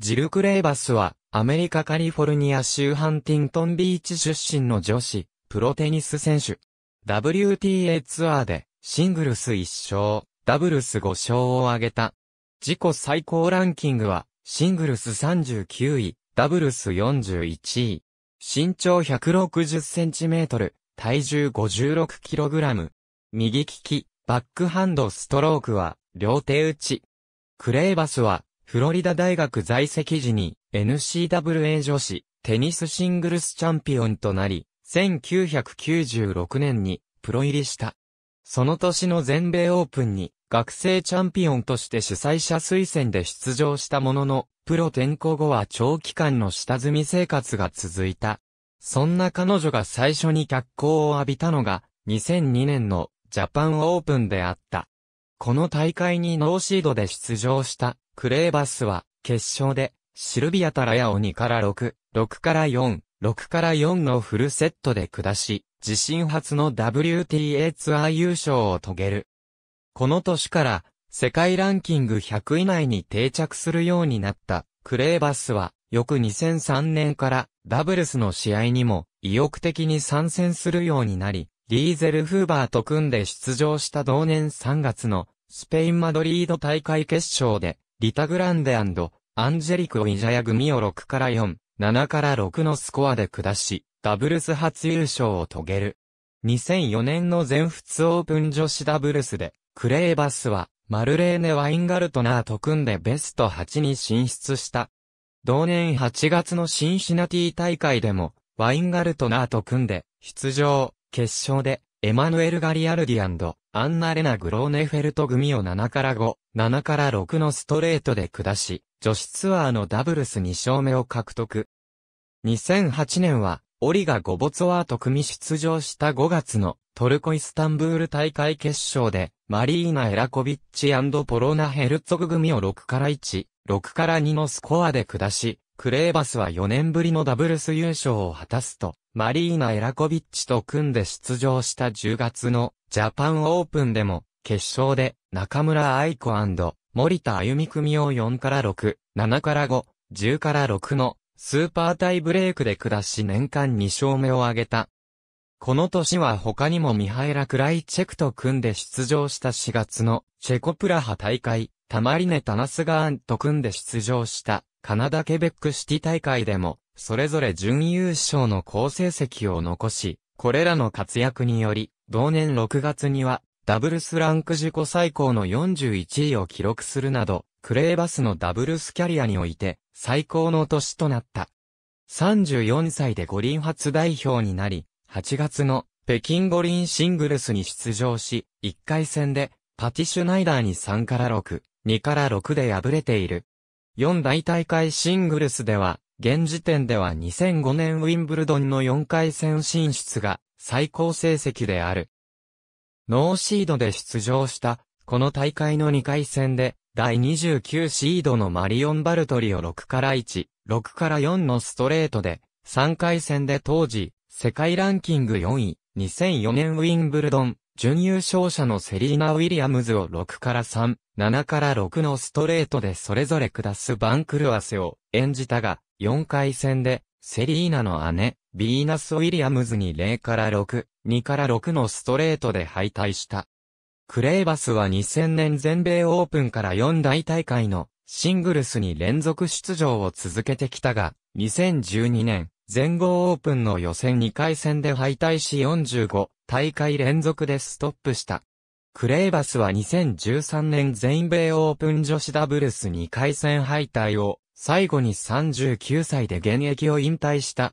ジル・クレイバスは、アメリカカリフォルニア州ハンティントンビーチ出身の女子、プロテニス選手。WTA ツアーで、シングルス1勝、ダブルス5勝を挙げた。自己最高ランキングは、シングルス39位、ダブルス41位。身長160センチメートル、体重56キログラム。右利き、バックハンドストロークは、両手打ち。クレイバスは、フロリダ大学在籍時に n c w a 女子テニスシングルスチャンピオンとなり、1996年にプロ入りした。その年の全米オープンに学生チャンピオンとして主催者推薦で出場したものの、プロ転向後は長期間の下積み生活が続いた。そんな彼女が最初に脚光を浴びたのが、2002年のジャパンオープンであった。この大会にノーシードで出場したクレーバスは、決勝で、シルビア・タラヤを2から6、6から4、6から4のフルセットで下し、自身初の WTA ツアー優勝を遂げる。この年から、世界ランキング100以内に定着するようになったクレーバスは、翌2003年からダブルスの試合にも意欲的に参戦するようになり、リーゼル・フーバーと組んで出場した同年3月のスペイン・マドリード大会決勝でリタグランデアンジェリク・ウィジャヤ組を6から4、7から6のスコアで下し、ダブルス初優勝を遂げる。2004年の全仏オープン女子ダブルスで、クレーバスは、マルレーネ・ワインガルトナーと組んでベスト8に進出した。同年8月のシンシナティ大会でも、ワインガルトナーと組んで、出場、決勝で、エマヌエル・ガリアルディアンナ・レナ・グローネフェルト組を7から5、7から6のストレートで下し、女子ツアーのダブルス2勝目を獲得。2008年は、オリガ・ゴボツワーと組出場した5月のトルコイスタンブール大会決勝で、マリーナ・エラコビッチポロナ・ヘルツォグ組を6から1、6から2のスコアで下し、クレーバスは4年ぶりのダブルス優勝を果たすと、マリーナ・エラコビッチと組んで出場した10月のジャパンオープンでも決勝で中村愛子森田歩美組を4から6、7から5、10から6のスーパータイブレークで下し年間2勝目を挙げた。この年は他にもミハイラ・クライチェクと組んで出場した4月のチェコプラハ大会、タマリネ・タナスガーンと組んで出場したカナダ・ケベックシティ大会でも、それぞれ準優勝の好成績を残し、これらの活躍により、同年6月にはダブルスランク自己最高の41位を記録するなど、クレーバスのダブルスキャリアにおいて最高の年となった。34歳で五輪初代表になり、8月の北京五輪シングルスに出場し、1回戦でパティシュナイダーに3から6、2から6で敗れている。4大大会シングルスでは、現時点では2005年ウィンブルドンの4回戦進出が最高成績である。ノーシードで出場した、この大会の2回戦で、第29シードのマリオン・バルトリを6から1、6から4のストレートで、3回戦で当時、世界ランキング4位、2004年ウィンブルドン、準優勝者のセリーナ・ウィリアムズを6から3、7から6のストレートでそれぞれ下す番狂わせを演じたが、4回戦で、セリーナの姉、ビーナス・ウィリアムズに0から6、2から6のストレートで敗退した。クレイバスは2000年全米オープンから4大大会のシングルスに連続出場を続けてきたが、2012年、全豪オープンの予選2回戦で敗退し45大会連続でストップした。クレイバスは2013年全米オープン女子ダブルス2回戦敗退を最後に39歳で現役を引退した